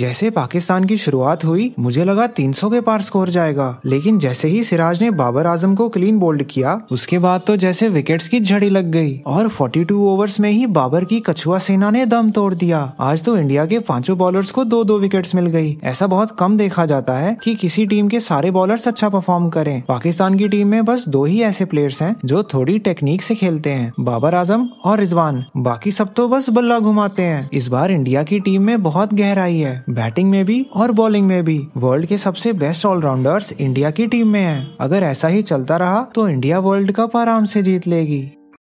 जैसे पाकिस्तान की शुरुआत हुई मुझे लगा 300 के पार स्कोर जाएगा लेकिन जैसे ही सिराज ने बाबर आजम को क्लीन बोल्ड किया उसके बाद तो जैसे विकेट्स की झड़ी लग गई और 42 ओवर्स में ही बाबर की कछुआ सेना ने दम तोड़ दिया आज तो इंडिया के पांचों बॉलर्स को दो दो विकेट्स मिल गई ऐसा बहुत कम देखा जाता है कि किसी टीम के सारे बॉलर्स अच्छा परफॉर्म करें पाकिस्तान की टीम में बस दो ही ऐसे प्लेयर्स हैं जो थोड़ी टेक्निक से खेलते हैं बाबर आजम और रिजवान बाकी सब तो बस बल्ला घुमाते हैं इस बार इंडिया की टीम में बहुत गहराई है बैटिंग में भी और बॉलिंग में भी वर्ल्ड के सबसे बेस्ट ऑलराउंडर्स इंडिया की टीम में हैं। अगर ऐसा ही चलता रहा तो इंडिया वर्ल्ड कप आराम से जीत लेगी